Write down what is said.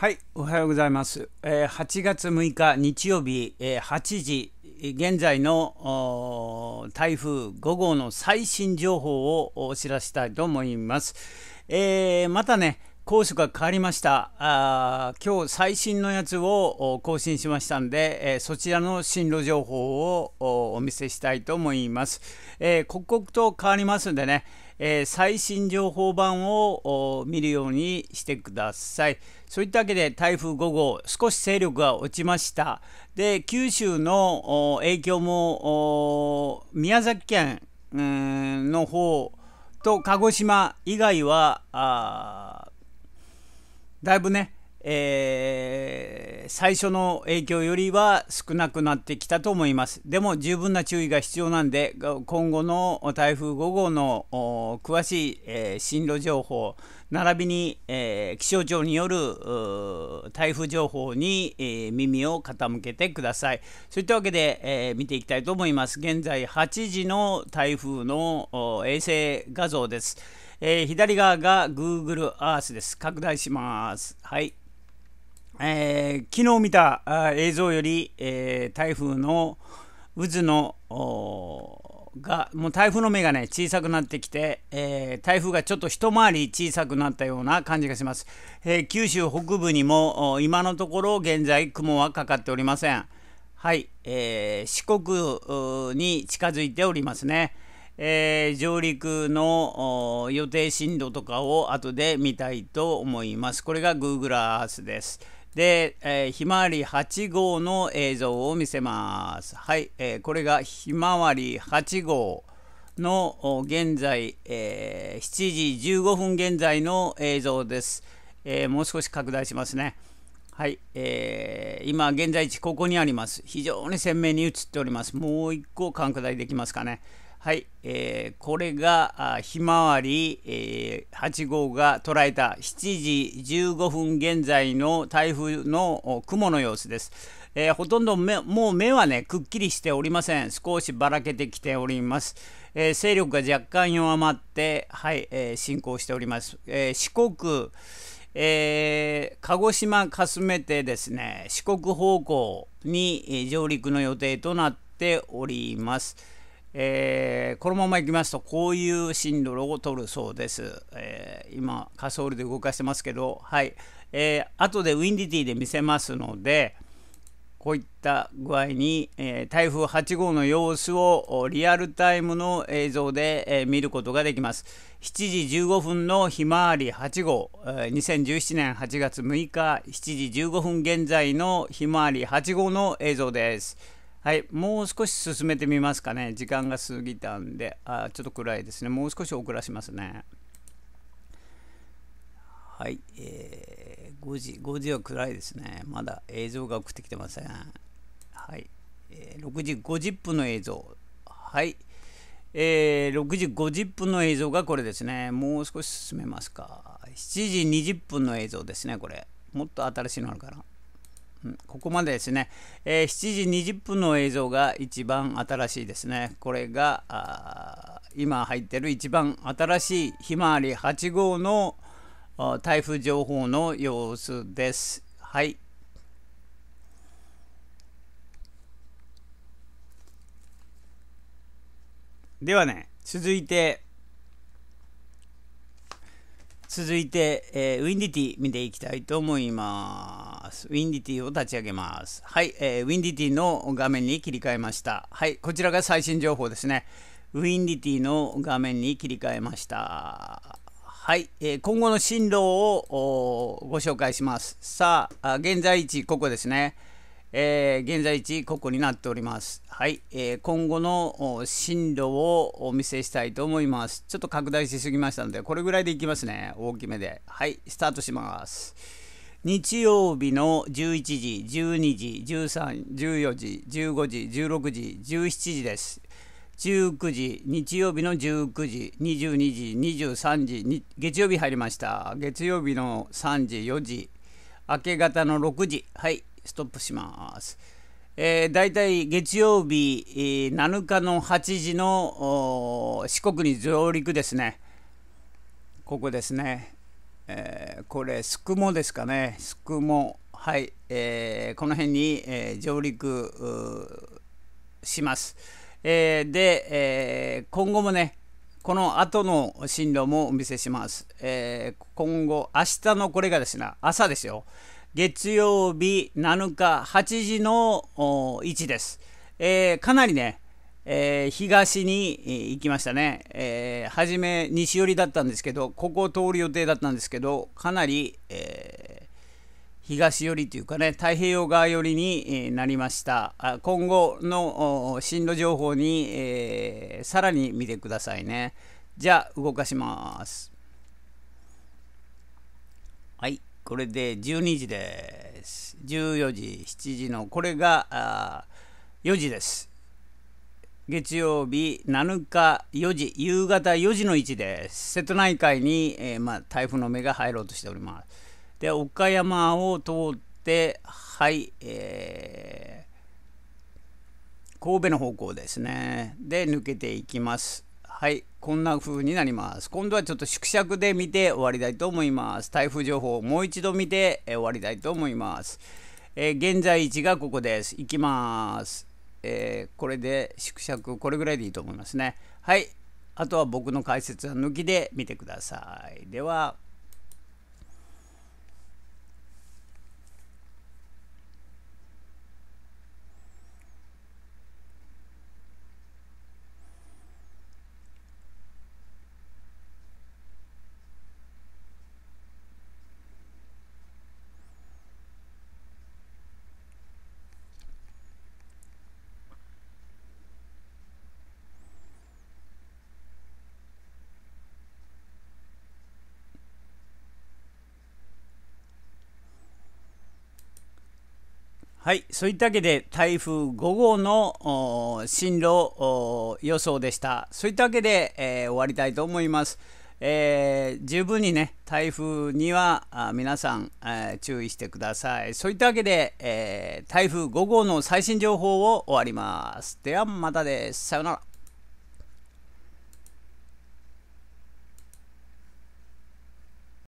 はい、おはようございます。え8月6日日曜日、え8時現在の台風5号の最新情報をお知らせしたいと思います。えー、またね、コーが変わりました。あ今日最新のやつを更新しましたんで、えー、そちらの進路情報をお見せしたいと思います。えー、刻々と変わりますんでね。えー、最新情報版を見るようにしてください。そういったわけで台風5号、少し勢力が落ちました。で、九州の影響も宮崎県の方と鹿児島以外は、だいぶね、えー、最初の影響よりは少なくなってきたと思います。でも十分な注意が必要なんで、今後の台風5号の詳しい、えー、進路情報、並びに、えー、気象庁による台風情報に、えー、耳を傾けてください。そういったわけで、えー、見ていきたいと思います。現在8時の台風の衛星画像です。えー、左側が Google Earth です。拡大します。はい。えー、昨日見た映像より、えー、台風の渦のがもう台風の目がね小さくなってきて、えー、台風がちょっと一回り小さくなったような感じがします、えー、九州北部にも今のところ現在雲はかかっておりませんはい、えー、四国に近づいておりますね、え上陸の予定震度とかを後で見たいと思いますこれが Google Earth ですで、えひまわり8号の映像を見せます。はい、えこれがひまわり8号の現在、え7時15分現在の映像です。えもう少し拡大しますね。はい、えー、今現在地ここにあります。非常に鮮明に映っております。もう一個拡大できますかね。はい、えー、これがひまわり、えー、8号が捉えた7時15分現在の台風の雲の様子です。えー、ほとんどもう目はね、くっきりしておりません。少しばらけてきております。えー、勢力が若干弱まって、はい、え進行しております。え四国、えー、鹿児島かすめてですね、四国方向に上陸の予定となっております。えー、このままいきますとこういう進路を取るそうです、えー、今カソールで動かしてますけどはい、えー、後でウィンディティで見せますのでこういった具合に、えー、台風8号の様子をリアルタイムの映像で、えー、見ることができます7時15分のひまわり8号、えー、2017年8月6日7時15分現在のひまわり8号の映像ですはい、もう少し進めてみますかね。時間が過ぎたんで、あちょっと暗いですね。もう少し遅らしますね。はい、えー、5時、5時は暗いですね。まだ映像が送ってきてません。はい、えー、6時50分の映像。はい、えー、6時50分の映像がこれですね。もう少し進めますか。7時20分の映像ですね、これ。もっと新しいのあるかな。ここまでですね、えー、7時20分の映像が一番新しいですね。これが今入ってる一番新しいひまわり8号の台風情報の様子です。はい。ではね、続いて続いて、えー、ウィンディティ見ていきたいと思います。ウィンディティを立ち上げます。はい、えー、ウィンディティの画面に切り替えました。はい、こちらが最新情報ですね。ウィンディティの画面に切り替えました。はい、えー、今後の進路をご紹介します。さあ、現在位置、ここですね。えー、現在地ここになっております。はい、えー、今後の進路をお見せしたいと思います。ちょっと拡大しすぎましたので、これぐらいでいきますね。大きめで。はい、スタートします。日曜日の11時、12時、13、14時、15時、16時、17時です。19時、日曜日の19時、22時、23時、月曜日入りました。月曜日の3時、4時、明け方の6時、はい、ストップします。えー、大体月曜日、えー、7日の8時の四国に上陸ですね。ここですね。えー、これ、すくもですかね。すくも。はい。えー、この辺に、えー、上陸します。えー、で、えー、今後もね、この後の進路もお見せします。えー、今後、明日のこれがですね、朝ですよ。月曜日7日8時の位置です。えー、かなりね、えー、東に行きましたね。えー、初め西寄りだったんですけど、ここを通る予定だったんですけど、かなり、えー、東寄りというかね、太平洋側寄りになりました。今後の進路情報に、えー、さらに見てくださいね。じゃあ、動かします。これで12時です。14時、7時の、これが4時です。月曜日7日4時、夕方4時の位置です。瀬戸内海に、えー、まあ、台風の目が入ろうとしております。で、岡山を通って、はい、えー、神戸の方向ですね。で、抜けていきます。はいこんな風になります今度はちょっと縮尺で見て終わりたいと思います台風情報をもう一度見て終わりたいと思います、えー、現在位置がここですいきます、えー、これで縮尺これぐらいでいいと思いますねはいあとは僕の解説は抜きで見てくださいでははい、そういったわけで台風5号の進路予想でした。そういったわけで、えー、終わりたいと思います。えー、十分にね、台風にはあ皆さん、えー、注意してください。そういったわけで、え台風5号の最新情報を終わります。ではまたです。さようなら。